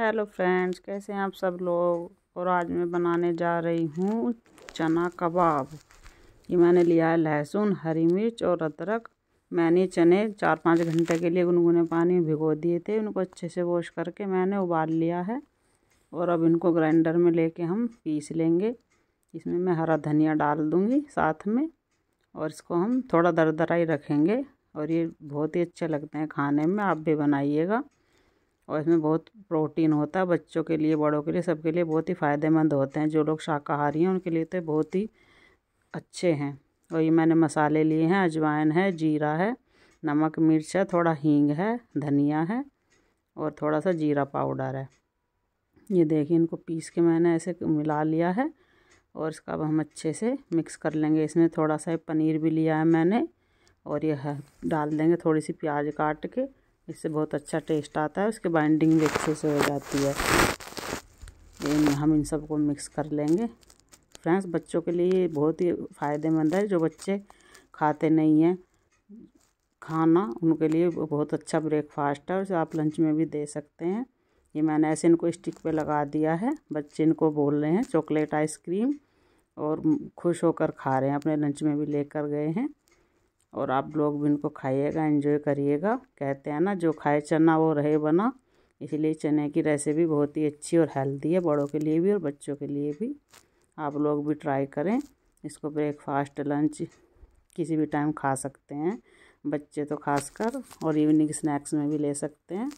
hello friends कैसे हैं आप सब लोग और आज मैं बनाने जा रही हूँ चना कबाब ये मैंने लिया है लहसुन हरी मिर्च और अदरक मैंने चने चार पाँच घंटे के लिए गुनगुने पानी में भिगो दिए थे उनको अच्छे से वॉश करके मैंने उबाल लिया है और अब इनको ग्राइंडर में लेके हम पीस लेंगे इसमें मैं हरा धनिया डाल दूँगी साथ में और इसको हम थोड़ा दर ही रखेंगे और ये बहुत ही अच्छे लगते हैं खाने में आप भी बनाइएगा और इसमें बहुत प्रोटीन होता है बच्चों के लिए बड़ों के लिए सबके लिए बहुत ही फ़ायदेमंद होते हैं जो लोग शाकाहारी हैं उनके लिए तो बहुत ही अच्छे हैं और ये मैंने मसाले लिए हैं अजवाइन है जीरा है नमक मिर्च है थोड़ा हींग है धनिया है और थोड़ा सा जीरा पाउडर है ये देखिए इनको पीस के मैंने ऐसे मिला लिया है और इसका अब हम अच्छे से मिक्स कर लेंगे इसमें थोड़ा सा पनीर भी लिया है मैंने और यह डाल देंगे थोड़ी सी प्याज काट के इससे बहुत अच्छा टेस्ट आता है उसकी बाइंडिंग भी अच्छे से हो जाती है इन हम इन सबको मिक्स कर लेंगे फ्रेंड्स बच्चों के लिए बहुत ही फ़ायदेमंद है जो बच्चे खाते नहीं हैं खाना उनके लिए बहुत अच्छा ब्रेकफास्ट है उसे आप लंच में भी दे सकते हैं ये मैंने ऐसे इनको स्टिक पे लगा दिया है बच्चे इनको बोल रहे हैं चॉकलेट आइसक्रीम और खुश होकर खा रहे हैं अपने लंच में भी लेकर गए हैं और आप लोग भी इनको खाइएगा एंजॉय करिएगा कहते हैं ना जो खाए चना वो रहे बना इसलिए चने की रेसिपी बहुत ही अच्छी और हेल्दी है बड़ों के लिए भी और बच्चों के लिए भी आप लोग भी ट्राई करें इसको ब्रेकफास्ट लंच किसी भी टाइम खा सकते हैं बच्चे तो खासकर और इवनिंग स्नैक्स में भी ले सकते हैं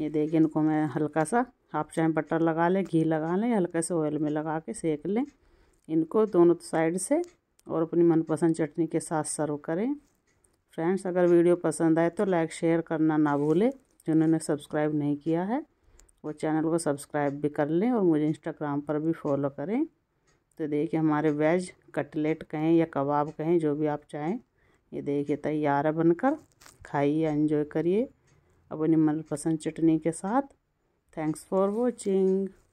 ये देखिए इनको मैं हल्का सा हाफ चाहे बटर लगा लें घी लगा लें हल्के से ऑयल में लगा के सेक लें इनको दोनों साइड से और अपनी मनपसंद चटनी के साथ सर्व करें फ्रेंड्स अगर वीडियो पसंद आए तो लाइक शेयर करना ना भूलें जिन्होंने सब्सक्राइब नहीं किया है वो चैनल को सब्सक्राइब भी कर लें और मुझे इंस्टाग्राम पर भी फॉलो करें तो देखिए हमारे वेज कटलेट कहें या कबाब कहें जो भी आप चाहें ये देखिए तैयार है बनकर खाइए एंजॉय करिए अपनी मनपसंद चटनी के साथ थैंक्स फॉर वॉचिंग